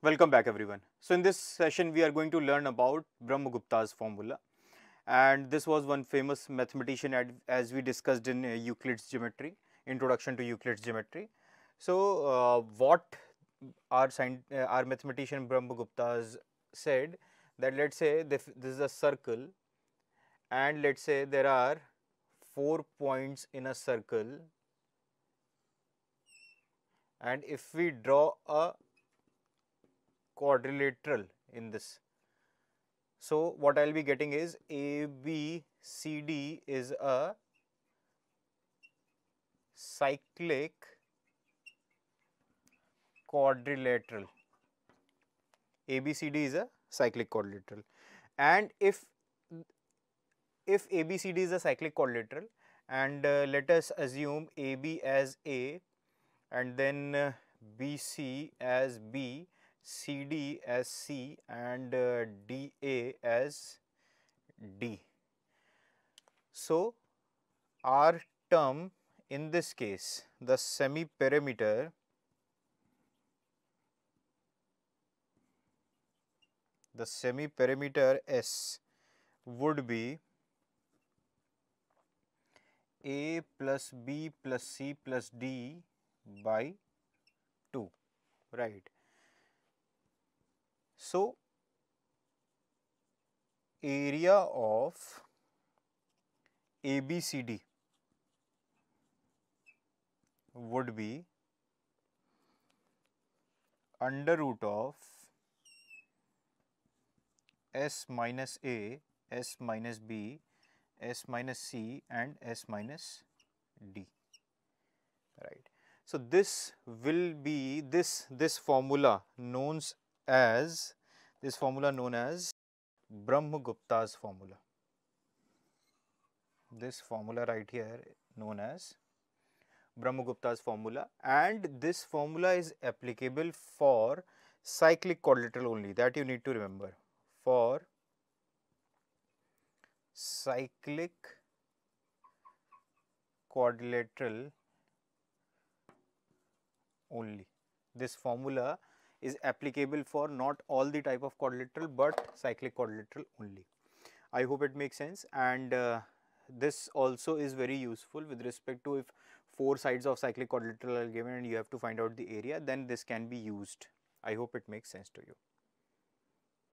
Welcome back everyone. So in this session we are going to learn about Brahmagupta's formula and this was one famous mathematician as we discussed in uh, Euclid's geometry, introduction to Euclid's geometry. So uh, what our, uh, our mathematician Brahmagupta said that let us say this, this is a circle and let us say there are 4 points in a circle and if we draw a quadrilateral in this. So, what I will be getting is A B C D is a cyclic quadrilateral. A B C D is a cyclic quadrilateral and if if A B C D is a cyclic quadrilateral and uh, let us assume A B as A and then uh, B C as B CD as C and uh, DA as D. So, our term in this case the semi perimeter the semi perimeter S would be A plus B plus C plus D by 2 right so, area of ABCD would be under root of S minus A, S minus B, S minus C and S minus D, right. So, this will be this, this formula known as this formula known as Brahmagupta's formula. This formula right here known as Brahmagupta's formula and this formula is applicable for cyclic quadrilateral only that you need to remember for cyclic quadrilateral only. This formula is applicable for not all the type of quadrilateral, but cyclic quadrilateral only. I hope it makes sense and uh, this also is very useful with respect to if four sides of cyclic quadrilateral are given and you have to find out the area then this can be used. I hope it makes sense to you.